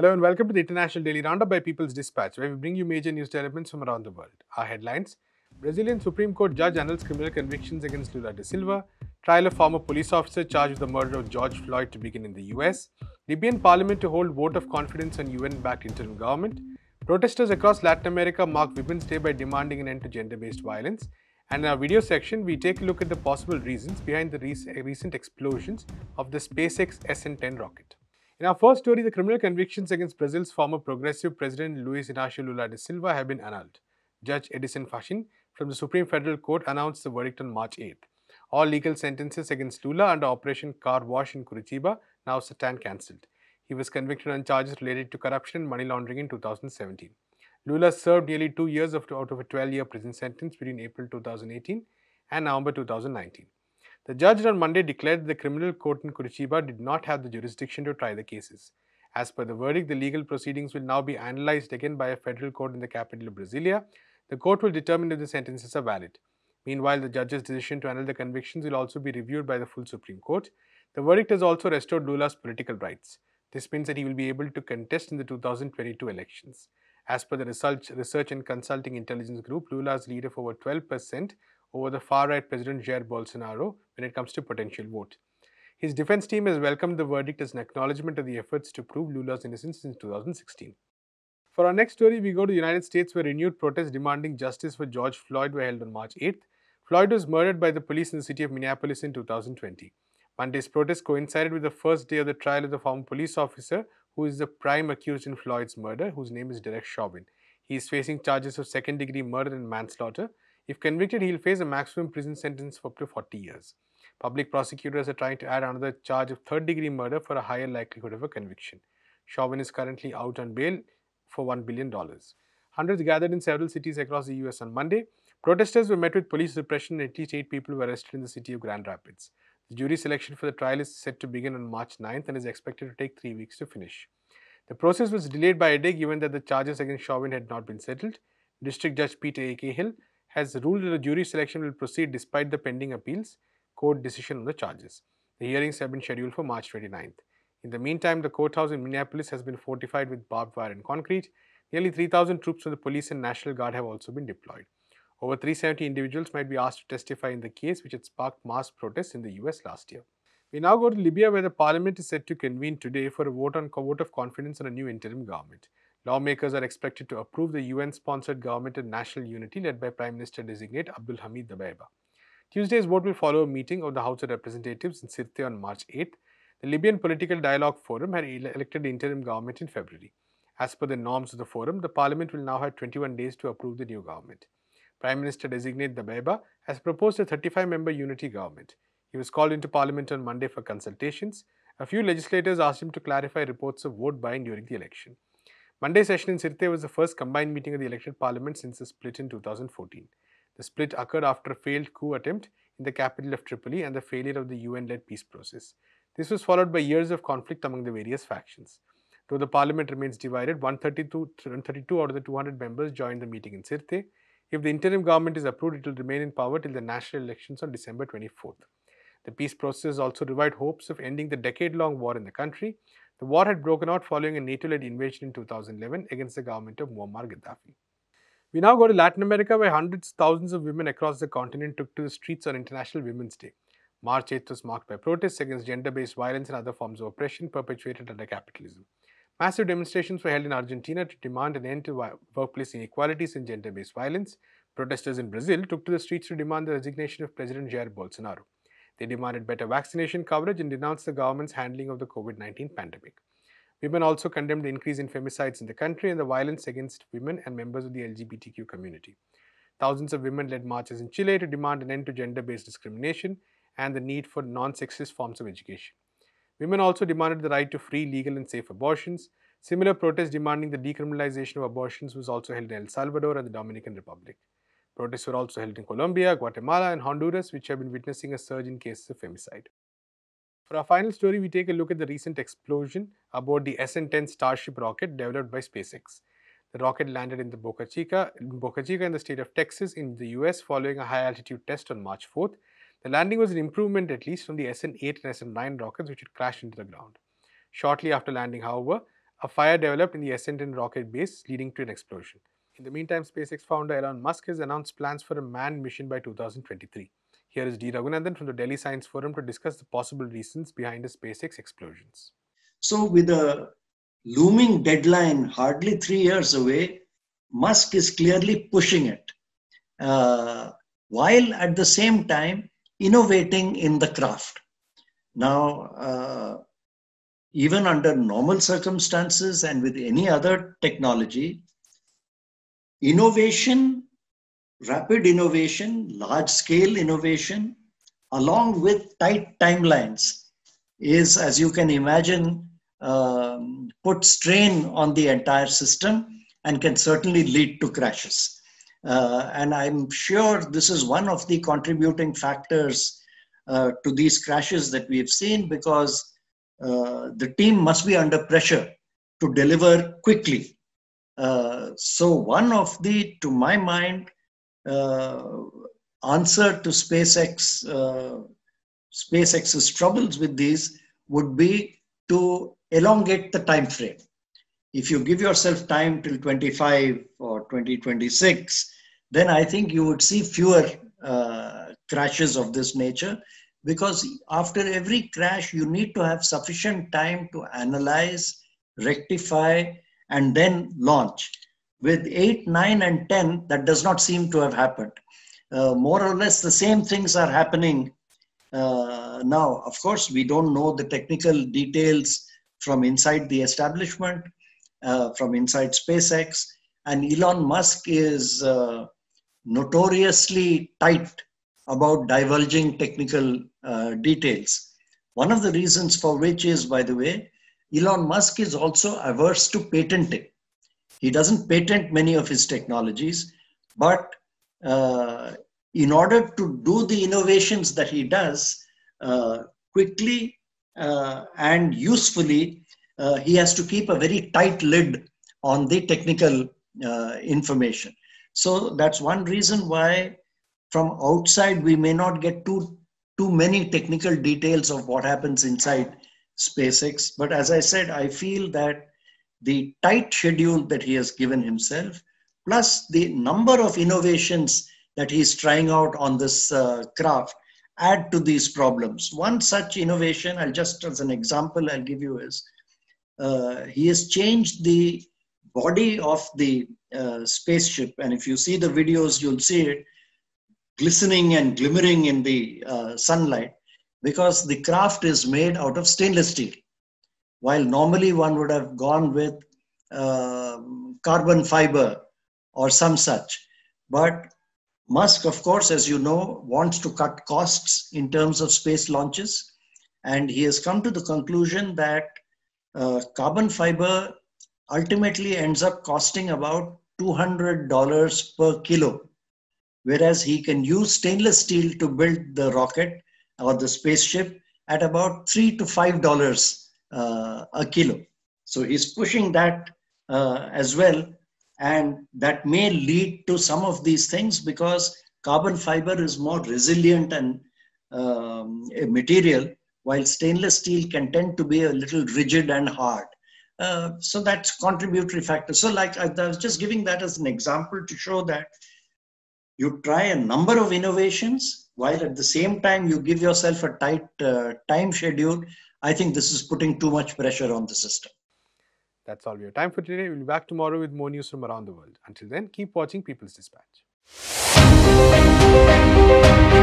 Hello and welcome to the International Daily Roundup by People's Dispatch, where we bring you major news developments from around the world. Our headlines Brazilian Supreme Court judge annuls criminal convictions against Lula da Silva, trial of former police officer charged with the murder of George Floyd to begin in the US, Libyan parliament to hold vote of confidence on UN backed interim government, protesters across Latin America mark Women's Day by demanding an end to gender based violence, and in our video section, we take a look at the possible reasons behind the recent explosions of the SpaceX SN 10 rocket. In our first story, the criminal convictions against Brazil's former progressive president Luiz Inácio Lula da Silva have been annulled. Judge Edison Fachin from the Supreme Federal Court announced the verdict on March 8th. All legal sentences against Lula under Operation Car Wash in Curitiba now stand cancelled. He was convicted on charges related to corruption and money laundering in 2017. Lula served nearly two years out of a 12-year prison sentence between April 2018 and November 2019. The judge on Monday declared that the criminal court in Curitiba did not have the jurisdiction to try the cases. As per the verdict, the legal proceedings will now be analyzed again by a federal court in the capital of Brasilia. The court will determine if the sentences are valid. Meanwhile, the judge's decision to annul the convictions will also be reviewed by the full Supreme Court. The verdict has also restored Lula's political rights. This means that he will be able to contest in the 2022 elections. As per the research, research and Consulting Intelligence Group, Lula's leader of over 12% over the far-right President Jair Bolsonaro when it comes to potential vote. His defense team has welcomed the verdict as an acknowledgement of the efforts to prove Lula's innocence since 2016. For our next story, we go to the United States where renewed protests demanding justice for George Floyd were held on March 8th. Floyd was murdered by the police in the city of Minneapolis in 2020. Monday's protest coincided with the first day of the trial of the former police officer who is the prime accused in Floyd's murder, whose name is Derek Chauvin. He is facing charges of second degree murder and manslaughter if convicted, he will face a maximum prison sentence of up to 40 years. Public prosecutors are trying to add another charge of third degree murder for a higher likelihood of a conviction. Chauvin is currently out on bail for $1 billion. Hundreds gathered in several cities across the US on Monday. Protesters were met with police repression and at least eight people were arrested in the city of Grand Rapids. The jury selection for the trial is set to begin on March 9th and is expected to take three weeks to finish. The process was delayed by a day given that the charges against Chauvin had not been settled. District Judge Peter A.K. Hill has ruled that the jury selection will proceed despite the pending appeals court decision on the charges. The hearings have been scheduled for March 29th. In the meantime, the courthouse in Minneapolis has been fortified with barbed wire and concrete. Nearly 3,000 troops from the police and National Guard have also been deployed. Over 370 individuals might be asked to testify in the case which had sparked mass protests in the US last year. We now go to Libya where the parliament is set to convene today for a vote on vote of confidence on a new interim government. Lawmakers are expected to approve the UN-sponsored government of national unity led by Prime Minister-designate Abdul Hamid Dabaiba. Tuesday's vote will follow a meeting of the House of Representatives in Sirte on March 8. The Libyan Political Dialogue Forum had elected interim government in February. As per the norms of the forum, the parliament will now have 21 days to approve the new government. Prime Minister-designate Dabaiba has proposed a 35-member unity government. He was called into parliament on Monday for consultations. A few legislators asked him to clarify reports of vote buying during the election. Monday session in Sirte was the first combined meeting of the elected parliament since the split in 2014. The split occurred after a failed coup attempt in the capital of Tripoli and the failure of the UN-led peace process. This was followed by years of conflict among the various factions. Though the parliament remains divided, 132, 132 out of the 200 members joined the meeting in Sirte. If the interim government is approved, it will remain in power till the national elections on December 24th. The peace process also revived hopes of ending the decade-long war in the country, the war had broken out following a NATO-led invasion in 2011 against the government of Muammar Gaddafi. We now go to Latin America where hundreds of thousands of women across the continent took to the streets on International Women's Day. March 8th was marked by protests against gender-based violence and other forms of oppression perpetuated under capitalism. Massive demonstrations were held in Argentina to demand an end to workplace inequalities and gender-based violence. Protesters in Brazil took to the streets to demand the resignation of President Jair Bolsonaro. They demanded better vaccination coverage and denounced the government's handling of the COVID 19 pandemic. Women also condemned the increase in femicides in the country and the violence against women and members of the LGBTQ community. Thousands of women led marches in Chile to demand an end to gender based discrimination and the need for non sexist forms of education. Women also demanded the right to free, legal, and safe abortions. Similar protests demanding the decriminalization of abortions was also held in El Salvador and the Dominican Republic. Protests were also held in Colombia, Guatemala and Honduras which have been witnessing a surge in cases of femicide. For our final story, we take a look at the recent explosion aboard the SN-10 Starship rocket developed by SpaceX. The rocket landed in the Boca Chica, Boca Chica in the state of Texas in the US following a high-altitude test on March 4th. The landing was an improvement at least from the SN-8 and SN-9 rockets which had crashed into the ground. Shortly after landing, however, a fire developed in the SN-10 rocket base leading to an explosion. In the meantime, SpaceX founder Elon Musk has announced plans for a manned mission by 2023. Here is D. Raghunandan from the Delhi Science Forum to discuss the possible reasons behind the SpaceX explosions. So, with a looming deadline hardly three years away, Musk is clearly pushing it, uh, while at the same time innovating in the craft. Now, uh, even under normal circumstances and with any other technology, Innovation, rapid innovation, large scale innovation, along with tight timelines, is, as you can imagine, um, put strain on the entire system and can certainly lead to crashes. Uh, and I'm sure this is one of the contributing factors uh, to these crashes that we have seen because uh, the team must be under pressure to deliver quickly uh, so one of the, to my mind, uh, answer to SpaceX, uh, SpaceX's troubles with these would be to elongate the time frame. If you give yourself time till 25 or 2026, then I think you would see fewer uh, crashes of this nature because after every crash, you need to have sufficient time to analyze, rectify, and then launch. With 8, 9, and 10, that does not seem to have happened. Uh, more or less the same things are happening uh, now. Of course, we don't know the technical details from inside the establishment, uh, from inside SpaceX, and Elon Musk is uh, notoriously tight about divulging technical uh, details. One of the reasons for which is, by the way, Elon Musk is also averse to patenting. He doesn't patent many of his technologies, but uh, in order to do the innovations that he does uh, quickly uh, and usefully, uh, he has to keep a very tight lid on the technical uh, information. So that's one reason why from outside we may not get too, too many technical details of what happens inside SpaceX. But as I said, I feel that the tight schedule that he has given himself, plus the number of innovations that he's trying out on this uh, craft, add to these problems. One such innovation, I'll just as an example, I'll give you is uh, he has changed the body of the uh, spaceship. And if you see the videos, you'll see it glistening and glimmering in the uh, sunlight because the craft is made out of stainless steel. While normally one would have gone with uh, carbon fiber or some such. But Musk, of course, as you know, wants to cut costs in terms of space launches. And he has come to the conclusion that uh, carbon fiber ultimately ends up costing about $200 per kilo, whereas he can use stainless steel to build the rocket or the spaceship at about three to five dollars uh, a kilo. So he's pushing that uh, as well, and that may lead to some of these things because carbon fiber is more resilient and um, a material, while stainless steel can tend to be a little rigid and hard. Uh, so that's contributory factor. So, like I, I was just giving that as an example to show that you try a number of innovations while at the same time you give yourself a tight uh, time schedule, I think this is putting too much pressure on the system. That's all we have time for today. We'll be back tomorrow with more news from around the world. Until then, keep watching People's Dispatch.